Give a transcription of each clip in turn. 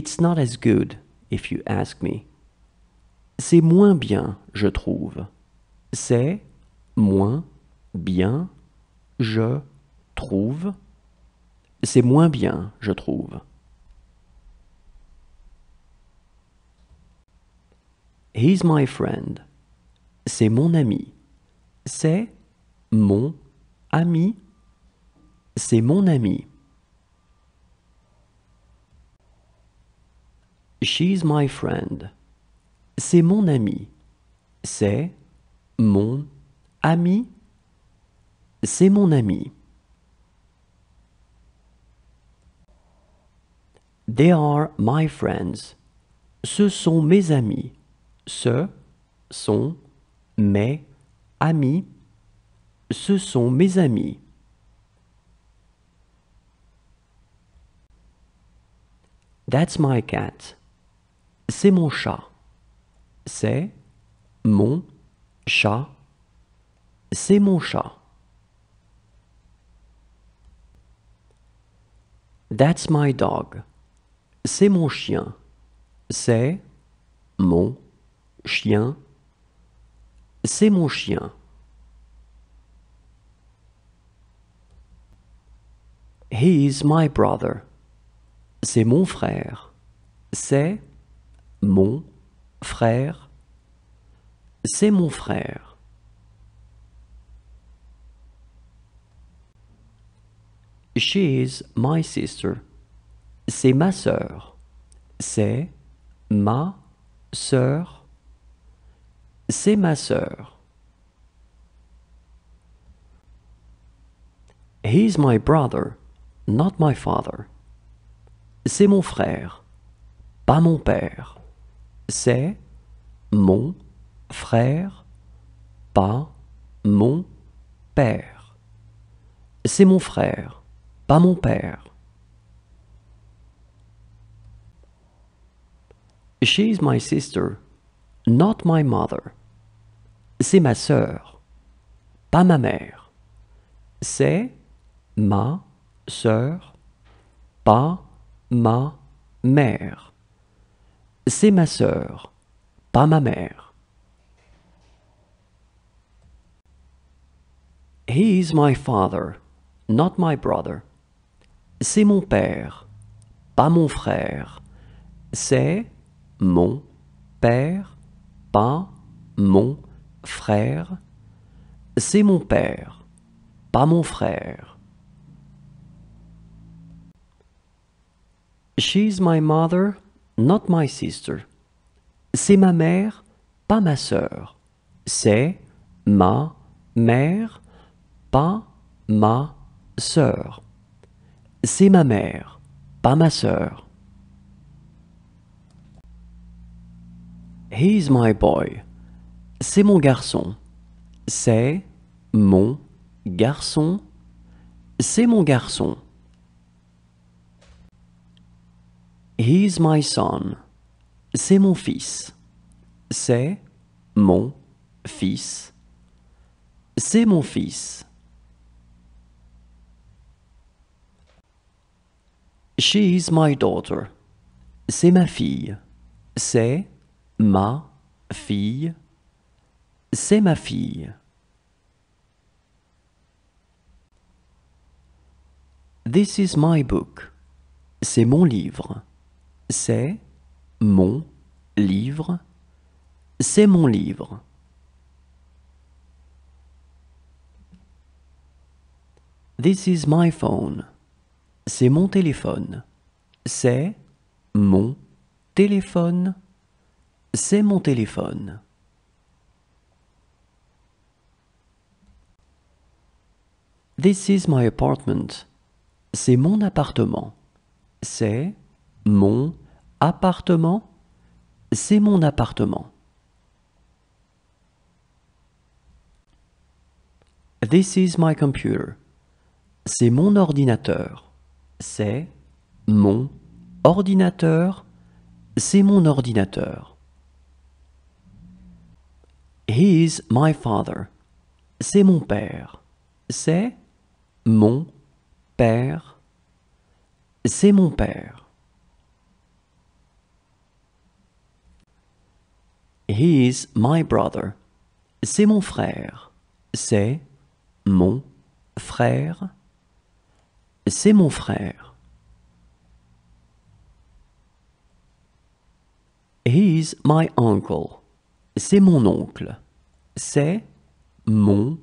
It's not as good, if you ask me. C'est moins bien, je trouve. C'est moins bien, je trouve. C'est moins bien, je trouve. He's my friend. C'est mon ami. C'est mon ami. C'est mon ami. She's my friend. C'est mon ami. C'est mon ami. C'est mon ami. They are my friends. Ce sont mes amis. Ce sont mes amis. Ce sont mes amis. That's my cat. C'est mon chat. C'est mon chat. C'est mon chat. That's my dog. C'est mon chien. C'est mon chien. C'est mon chien. He is my brother. C'est mon frère. C'est mon frère, c'est mon frère. She is my sister. C'est ma sœur. C'est ma sœur. C'est ma sœur. He's my brother, not my father. C'est mon frère, pas mon père c'est mon frère, pas mon père. C'est mon frère, pas mon père. is my sister, not my mother. C'est ma sœur, pas ma mère. C'est ma sœur, pas ma mère. C'est ma sœur, pas ma mère. He is my father, not my brother. C'est mon père, pas mon frère. C'est mon père, pas mon frère. C'est mon père, pas mon frère. She's my mother, not my sister. C'est ma mère, pas ma sœur. C'est ma mère, pas ma sœur. C'est ma mère, pas ma sœur. He's my boy. C'est mon garçon. C'est mon garçon. C'est mon garçon. is my son. C'est mon fils. C'est mon fils. C'est mon fils. She is my daughter. C'est ma fille. C'est ma fille. C'est ma fille. This is my book. C'est mon livre. C'est mon livre. C'est mon livre. This is my phone. C'est mon téléphone. C'est mon téléphone. C'est mon téléphone. This is my apartment. C'est mon appartement. C'est mon appartement, c'est mon appartement. This is my computer. C'est mon ordinateur. C'est mon ordinateur. C'est mon ordinateur. He is my father. C'est mon père. C'est mon père. C'est mon père. He is my brother. C'est mon frère. C'est mon frère. C'est mon frère. He is my uncle. C'est mon oncle. C'est mon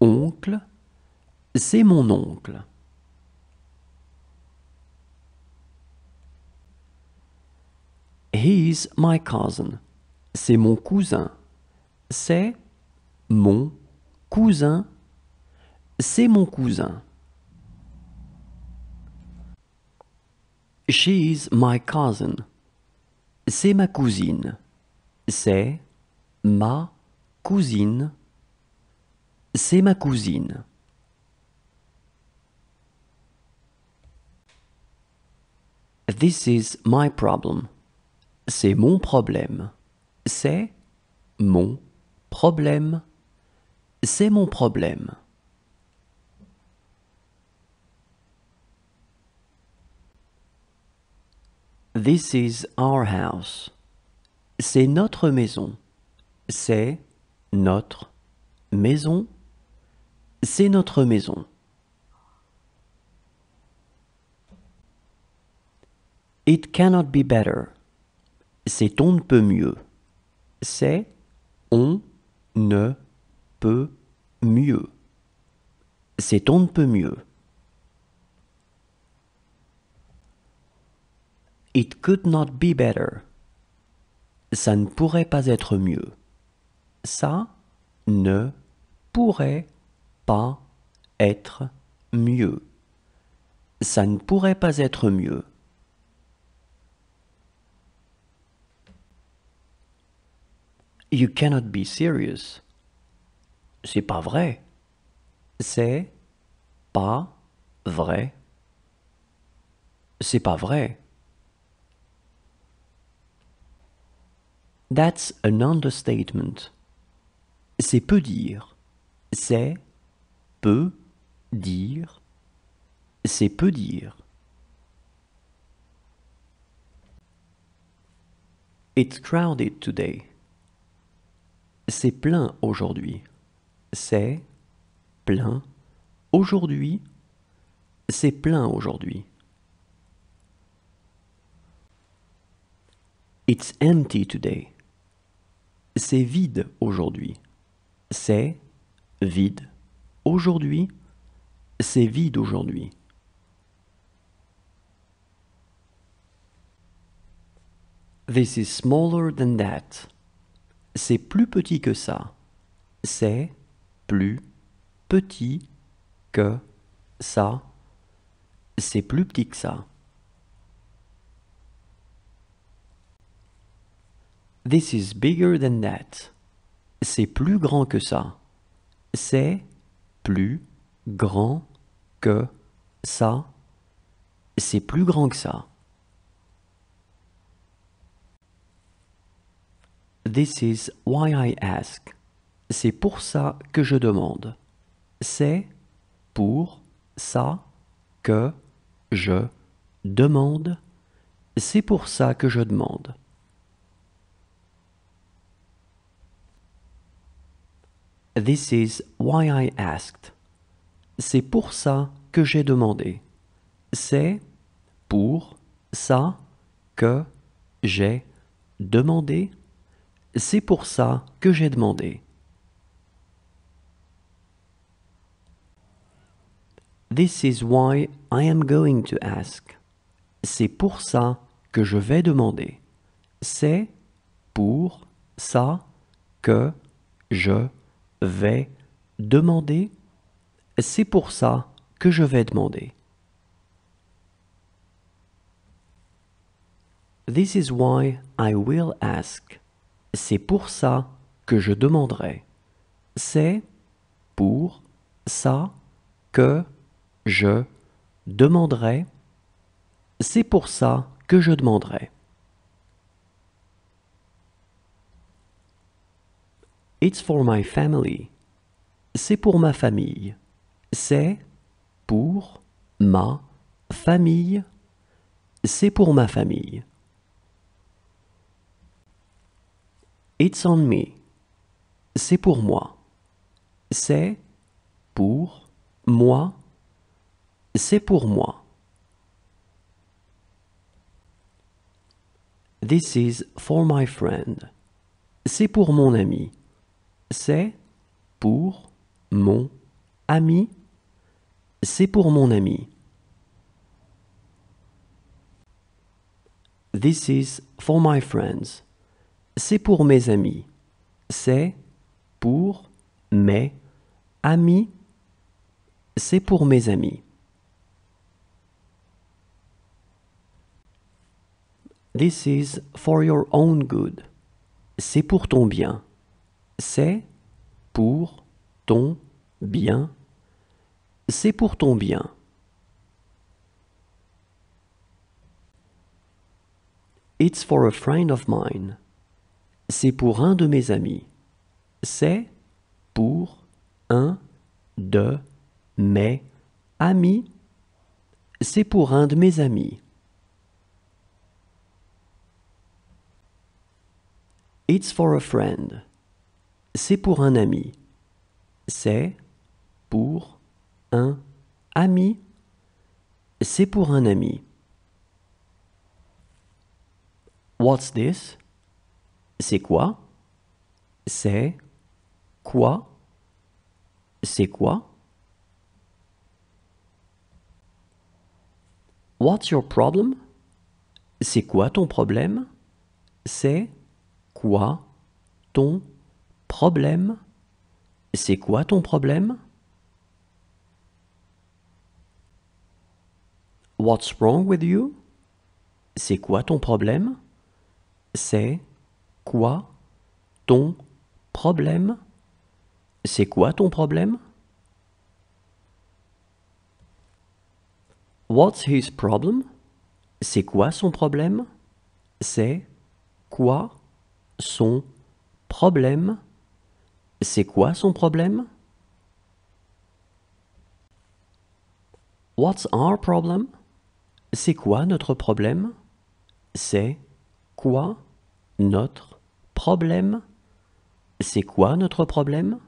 oncle. C'est mon oncle. He is my cousin c'est mon cousin. C'est mon cousin. C'est mon cousin. She is my cousin. C'est ma cousine. C'est ma cousine. C'est ma cousine. This is my problem. C'est mon problème. C'est mon problème. C'est mon problème. This is our house. C'est notre maison. C'est notre maison. C'est notre maison. It cannot be better. C'est on ne peut mieux c'est on ne peut mieux. C'est on ne peut mieux. It could not be better. Ça ne pourrait pas être mieux. Ça ne pourrait pas être mieux. Ça ne pourrait pas être mieux. You cannot be serious. C'est pas vrai. C'est pas vrai. C'est pas vrai. That's an understatement. C'est peu dire. C'est peu dire. C'est peu dire. It's crowded today. C'est plein aujourd'hui. C'est plein aujourd'hui. C'est plein aujourd'hui. It's empty today. C'est vide aujourd'hui. C'est vide aujourd'hui. C'est vide aujourd'hui. This is smaller than that c'est plus petit que ça. C'est plus petit que ça. C'est plus petit que ça. This is bigger than that. C'est plus grand que ça. C'est plus grand que ça. C'est plus grand que ça. This is why I ask. C'est pour ça que je demande. C'est pour ça que je demande. C'est pour ça que je demande. This is why I asked. C'est pour ça que j'ai demandé. C'est pour ça que j'ai demandé. C'est pour ça que j'ai demandé. This is why I am going to ask. C'est pour ça que je vais demander. C'est pour ça que je vais demander. C'est pour ça que je vais demander. This is why I will ask. C'est pour ça que je demanderai. C'est pour ça que je demanderai. C'est pour ça que je demanderai. It's for my family. C'est pour ma famille. C'est pour ma famille. C'est pour ma famille. It's on me. C'est pour moi. C'est pour moi. C'est pour moi. This is for my friend. C'est pour mon ami. C'est pour mon ami. C'est pour mon ami. This is for my friends. C'est pour mes amis. C'est pour mes amis. C'est pour mes amis. This is for your own good. C'est pour ton bien. C'est pour ton bien. C'est pour ton bien. It's for a friend of mine. C'est pour un de mes amis. C'est pour un de mes amis. C'est pour un de mes amis. It's for a friend. C'est pour un ami. C'est pour un ami. C'est pour un ami. What's this? C'est quoi C'est quoi C'est quoi What's your problem C'est quoi ton problème C'est quoi ton problème C'est quoi ton problème What's wrong with you C'est quoi ton problème C'est quoi ton problème C'est quoi ton problème What's his problem C'est quoi son problème C'est quoi son problème What's our problem C'est quoi notre problème C'est quoi notre problème C'est quoi notre problème